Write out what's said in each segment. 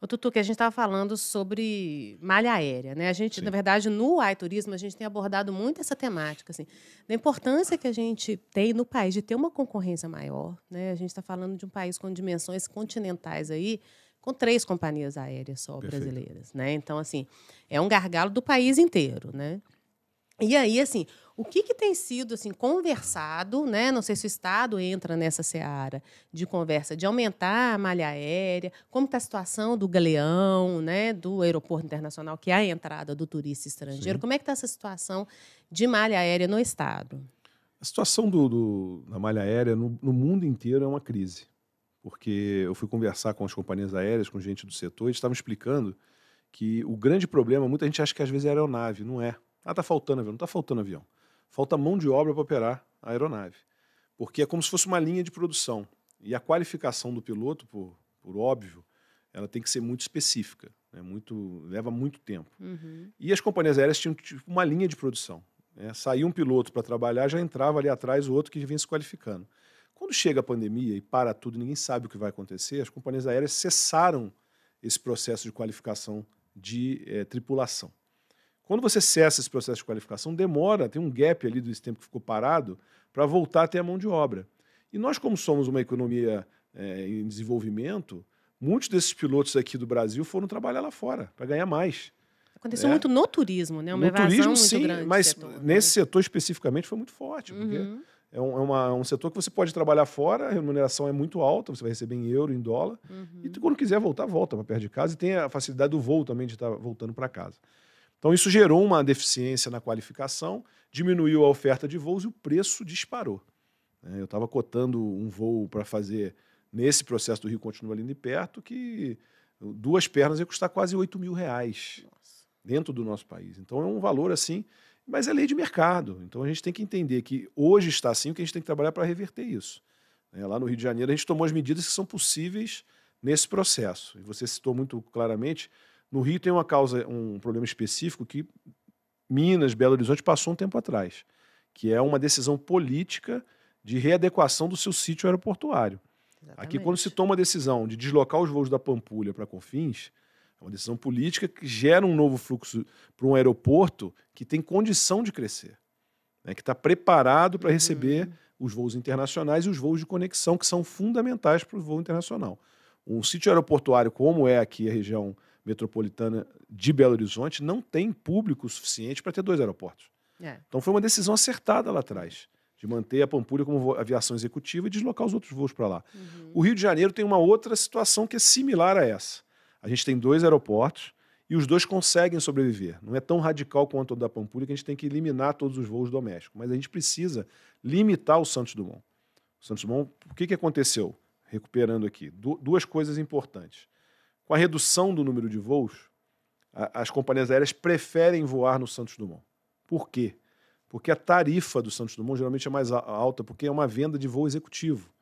o Tutu, que a gente estava falando sobre malha aérea, né? A gente, Sim. na verdade, no AI Turismo, a gente tem abordado muito essa temática, assim, da importância que a gente tem no país de ter uma concorrência maior, né? A gente está falando de um país com dimensões continentais aí, com três companhias aéreas só Perfeito. brasileiras, né? Então, assim, é um gargalo do país inteiro, né? E aí, assim, o que, que tem sido assim conversado, né? Não sei se o Estado entra nessa seara de conversa de aumentar a malha aérea, como está a situação do galeão, né? Do aeroporto internacional, que é a entrada do turista estrangeiro. Sim. Como é que está essa situação de malha aérea no Estado? A situação do, do, da malha aérea no, no mundo inteiro é uma crise. Porque eu fui conversar com as companhias aéreas, com gente do setor, e estavam explicando que o grande problema, muita gente acha que às vezes é aeronave, não é. Ah, tá faltando avião, não tá faltando avião falta mão de obra para operar a aeronave, porque é como se fosse uma linha de produção. E a qualificação do piloto, por, por óbvio, ela tem que ser muito específica, né? muito, leva muito tempo. Uhum. E as companhias aéreas tinham tipo, uma linha de produção. Né? Saía um piloto para trabalhar, já entrava ali atrás o outro que vinha se qualificando. Quando chega a pandemia e para tudo, ninguém sabe o que vai acontecer, as companhias aéreas cessaram esse processo de qualificação de é, tripulação. Quando você cessa esse processo de qualificação, demora, tem um gap ali desse tempo que ficou parado para voltar até a mão de obra. E nós, como somos uma economia é, em desenvolvimento, muitos desses pilotos aqui do Brasil foram trabalhar lá fora para ganhar mais. Aconteceu é. muito no turismo, né? Uma no turismo, sim, mas setor, né? nesse né? setor especificamente foi muito forte, porque uhum. é, um, é uma, é um, setor que você pode trabalhar fora, a remuneração é muito alta, você vai receber em euro, em dólar, uhum. e quando quiser voltar, volta para perto de casa e tem a facilidade do voo também de estar tá voltando para casa. Então, isso gerou uma deficiência na qualificação, diminuiu a oferta de voos e o preço disparou. Né? Eu estava cotando um voo para fazer nesse processo do Rio Continua Lindo e Perto, que duas pernas ia custar quase 8 mil reais Nossa. dentro do nosso país. Então, é um valor assim, mas é lei de mercado. Então, a gente tem que entender que hoje está assim, que a gente tem que trabalhar para reverter isso. Né? Lá no Rio de Janeiro, a gente tomou as medidas que são possíveis nesse processo. E você citou muito claramente no Rio tem uma causa, um problema específico que Minas, Belo Horizonte passou um tempo atrás, que é uma decisão política de readequação do seu sítio aeroportuário. Exatamente. Aqui, quando se toma a decisão de deslocar os voos da Pampulha para Confins, é uma decisão política que gera um novo fluxo para um aeroporto que tem condição de crescer, né, que está preparado para receber uhum. os voos internacionais e os voos de conexão, que são fundamentais para o voo internacional. Um sítio aeroportuário, como é aqui a região metropolitana de Belo Horizonte não tem público suficiente para ter dois aeroportos. É. Então foi uma decisão acertada lá atrás de manter a Pampulha como aviação executiva e deslocar os outros voos para lá. Uhum. O Rio de Janeiro tem uma outra situação que é similar a essa. A gente tem dois aeroportos e os dois conseguem sobreviver. Não é tão radical quanto o da Pampulha que a gente tem que eliminar todos os voos domésticos, mas a gente precisa limitar o Santos Dumont. O Santos Dumont, o que, que aconteceu? Recuperando aqui, duas coisas importantes com a redução do número de voos, a, as companhias aéreas preferem voar no Santos Dumont. Por quê? Porque a tarifa do Santos Dumont geralmente é mais alta, porque é uma venda de voo executivo.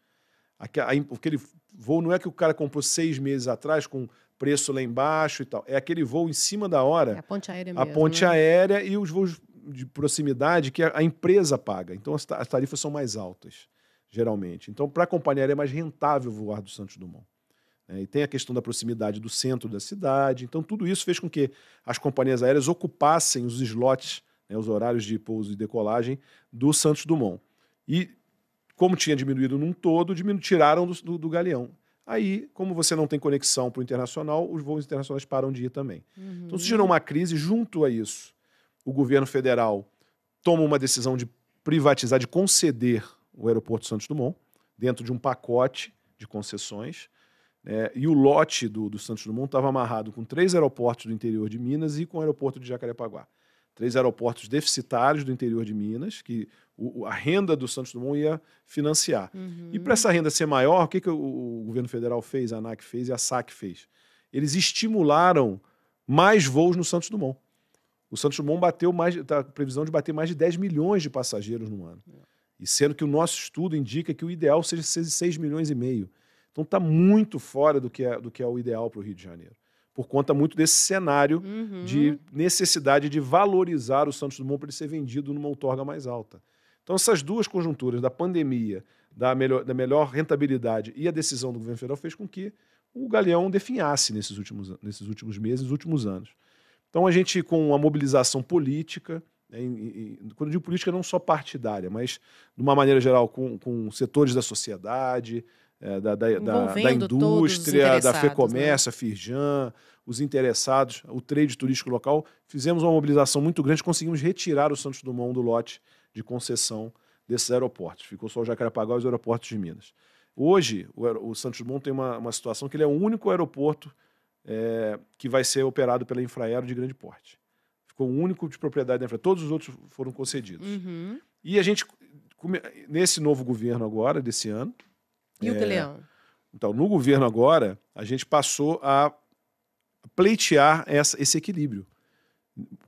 Aquele voo não é que o cara comprou seis meses atrás com preço lá embaixo e tal. É aquele voo em cima da hora. É a ponte aérea mesmo. A ponte né? aérea e os voos de proximidade que a empresa paga. Então as tarifas são mais altas, geralmente. Então, para a companhia aérea é mais rentável voar do Santos Dumont. Né, e tem a questão da proximidade do centro da cidade. Então, tudo isso fez com que as companhias aéreas ocupassem os slots, né, os horários de pouso e decolagem do Santos Dumont. E, como tinha diminuído num todo, diminu tiraram do, do, do Galeão. Aí, como você não tem conexão para o internacional, os voos internacionais param de ir também. Uhum. Então, se gerou uma crise. Junto a isso, o governo federal toma uma decisão de privatizar, de conceder o aeroporto Santos Dumont, dentro de um pacote de concessões é, e o lote do, do Santos Dumont estava amarrado com três aeroportos do interior de Minas e com o aeroporto de Jacarepaguá. Três aeroportos deficitários do interior de Minas, que o, a renda do Santos Dumont ia financiar. Uhum. E para essa renda ser maior, o que, que o, o governo federal fez, a ANAC fez e a SAC fez? Eles estimularam mais voos no Santos Dumont. O Santos Dumont bateu mais, tá, previsão de bater mais de 10 milhões de passageiros no ano. É. E sendo que o nosso estudo indica que o ideal seja 6 milhões e meio. Então está muito fora do que é, do que é o ideal para o Rio de Janeiro. Por conta muito desse cenário uhum. de necessidade de valorizar o Santos Dumont para ele ser vendido numa outorga mais alta. Então, essas duas conjunturas, da pandemia, da melhor, da melhor rentabilidade e a decisão do governo federal, fez com que o Galeão definhasse nesses últimos, nesses últimos meses, nos últimos anos. Então, a gente, com a mobilização política, né, em, em, quando digo política, não só partidária, mas, de uma maneira geral, com, com setores da sociedade, é, da, da, da, da, indústria, da FEComércio, né? a Firjan, os interessados, o trade turístico local. Fizemos uma mobilização muito grande, conseguimos retirar o Santos Dumont do lote de concessão desses aeroportos. Ficou só o Jacarepaguá e os aeroportos de Minas. Hoje, o, o Santos Dumont tem uma, uma, situação que ele é o único aeroporto é, que vai ser operado pela Infraero de grande porte. Ficou o único de propriedade da Infraero. Todos os outros foram concedidos. Uhum. E a gente, nesse novo governo agora, desse ano, e o Galeão? É. Então, no governo agora, a gente passou a pleitear essa, esse equilíbrio,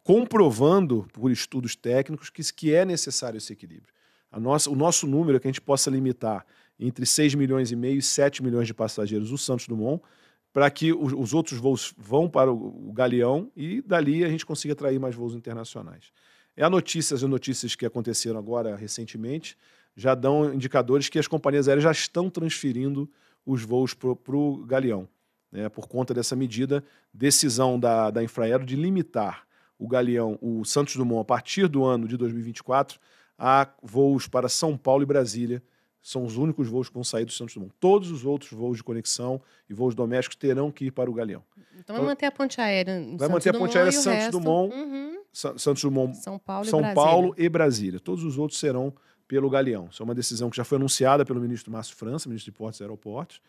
comprovando por estudos técnicos que, que é necessário esse equilíbrio. A nossa, o nosso número é que a gente possa limitar entre 6 milhões e meio e 7 milhões de passageiros o Santos Dumont, para que os, os, outros voos vão para o, o Galeão e dali a gente consiga atrair mais voos internacionais. É a notícias, as notícias que aconteceram agora recentemente, já dão indicadores que as companhias aéreas já estão transferindo os voos para o Galeão. Né, por conta dessa medida, decisão da, da Infraero de limitar o Galeão, o Santos Dumont, a partir do ano de 2024, a voos para São Paulo e Brasília. São os únicos voos que vão sair do Santos Dumont. Todos os outros voos de conexão e voos domésticos terão que ir para o Galeão. Então, vai manter a ponte aérea. Vai Santos manter a ponte aérea Santos resto... Dumont, uhum. Santos Dumont, São Paulo, São Brasília. Paulo e Brasília. Todos os outros serão pelo Galeão. Isso é uma decisão que já foi anunciada pelo ministro Márcio França, ministro de Portos e Aeroportos,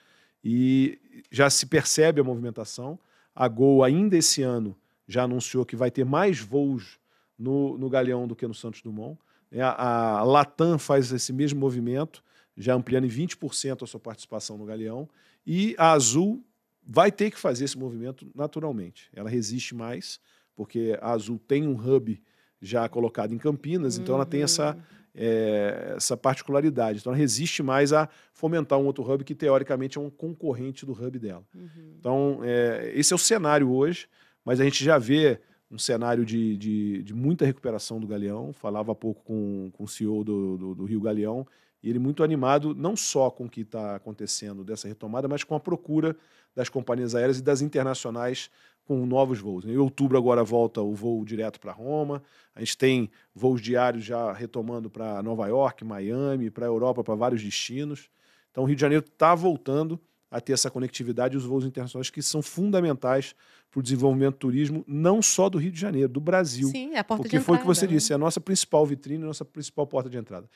e já se percebe a movimentação. A Gol, ainda esse ano, já anunciou que vai ter mais voos no, no Galeão do que no Santos Dumont. É, a, a Latam faz esse mesmo movimento, já ampliando em 20% a sua participação no Galeão. E a Azul vai ter que fazer esse movimento naturalmente. Ela resiste mais, porque a Azul tem um hub já colocado em Campinas, uhum. então ela tem essa uhum é, essa particularidade. Então, ela resiste mais a fomentar um outro hub que, teoricamente, é um concorrente do hub dela. Uhum. Então, é, esse é o cenário hoje, mas a gente já vê um cenário de, de, de muita recuperação do Galeão. Falava há pouco com, com o CEO do, do, do Rio Galeão, e ele muito animado não só com o que está acontecendo dessa retomada, mas com a procura das companhias aéreas e das internacionais com novos voos. Né? Em outubro agora volta o voo direto para Roma. A gente tem voos diários já retomando para Nova York, Miami, para a Europa, para vários destinos. Então o Rio de Janeiro está voltando a ter essa conectividade e os voos internacionais que são fundamentais para o desenvolvimento do turismo, não só do Rio de Janeiro, do Brasil. Sim, é a porta Porque de entrada. Porque foi o que você né? disse, é a nossa principal vitrine, a nossa principal porta de entrada.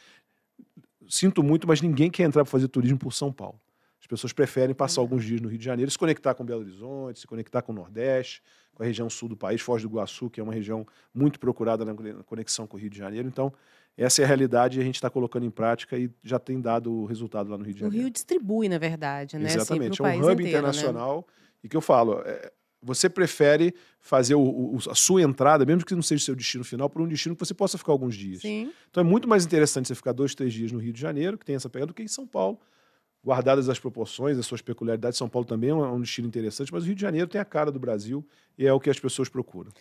Sinto muito, mas ninguém quer entrar para fazer turismo por São Paulo. As pessoas preferem passar uhum. alguns dias no Rio de Janeiro, se conectar com Belo Horizonte, se conectar com o Nordeste, com a região sul do país, Foz do Iguaçu, que é uma região muito procurada na conexão com o Rio de Janeiro. Então, essa é a realidade e a gente está colocando em prática e já tem dado resultado lá no Rio de Janeiro. O Rio distribui, na verdade, né? Assim, Exatamente. Assim, é um hub inteiro, né? internacional. Né? E que eu falo, é, você prefere fazer o, o, a sua entrada, mesmo que não seja seu destino final, por um destino que você possa ficar alguns dias. Sim. Então é muito mais interessante você ficar dois, três dias no Rio de Janeiro, que tem essa pegada, do que em São Paulo, guardadas as proporções, as suas peculiaridades. São Paulo também é um é destino interessante, mas o Rio de Janeiro tem a cara do Brasil e é o que as pessoas procuram.